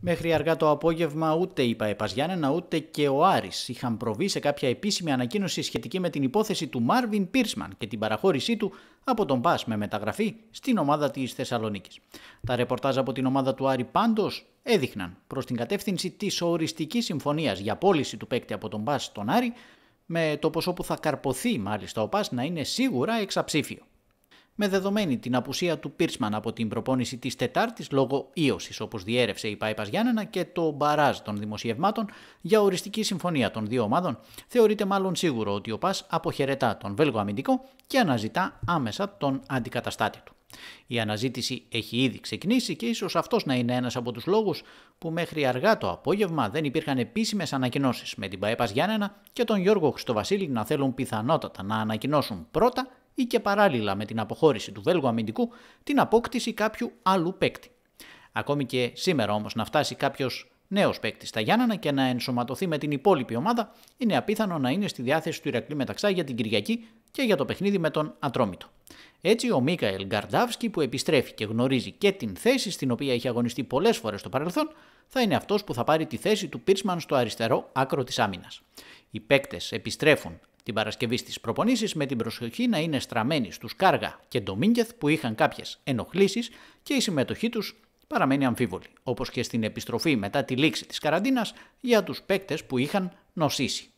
Μέχρι αργά το απόγευμα ούτε η Παεπαζιάννενα ούτε και ο Άρης είχαν προβεί σε κάποια επίσημη ανακοίνωση σχετική με την υπόθεση του Μάρβιν Πίρσμαν και την παραχώρησή του από τον Πας με μεταγραφή στην ομάδα της Θεσσαλονίκης. Τα ρεπορτάζ από την ομάδα του Άρη πάντως έδειχναν προς την κατεύθυνση της οριστικής συμφωνίας για πώληση του παίκτη από τον Πας στον Άρη με το ποσό που θα καρποθεί μάλιστα ο Πας να είναι σίγουρα εξαψήφιο με δεδομένη την απουσία του Πίρσμαν από την προπόνηση της Τετάρτης λόγω ίωσης, όπως διέρευσε η Πάιπας Γιάννενα, και το μπαράζ των δημοσιευμάτων για οριστική συμφωνία των δύο ομάδων, θεωρείται μάλλον σίγουρο ότι ο Πας αποχαιρετά τον Βέλγο αμυντικό και αναζητά άμεσα τον αντικαταστάτη του. Η αναζήτηση έχει ήδη ξεκινήσει και ίσως αυτός να είναι ένας από τους λόγους που μέχρι αργά το απόγευμα δεν υπήρχαν επίσημες ανακοινώσεις με την Παέπα Γιάννενα και τον Γιώργο Χριστοβασίλη να θέλουν πιθανότατα να ανακοινώσουν πρώτα ή και παράλληλα με την αποχώρηση του Βέλγου αμυντικού την απόκτηση κάποιου άλλου παίκτη. Ακόμη και σήμερα όμως να φτάσει κάποιος νέος παίκτη στα Γιάννανα και να ενσωματωθεί με την υπόλοιπη ομάδα, είναι απίθανο να είναι στη διάθεση του Ηρακλή Μεταξά για την Κυριακή και για το παιχνίδι με τον Ατρόμητο. Έτσι, ο Μίκαελ Γκαρντάφσκι, που επιστρέφει και γνωρίζει και την θέση στην οποία έχει αγωνιστεί πολλές φορές στο παρελθόν, θα είναι αυτός που θα πάρει τη θέση του Πίρσμαν στο αριστερό άκρο της άμυνας. Οι παίκτες επιστρέφουν την Παρασκευή στις προπονήσεις με την προσοχή να είναι στραμμένη στους Κάργα και Ντομίνγκεθ που είχαν κάποιες ενοχλήσεις και η συμμετοχή τους παραμένει αμφίβολη, όπως και στην επιστροφή μετά τη λήξη της καραντίνας για τους παίκτες που είχαν νοσήσει.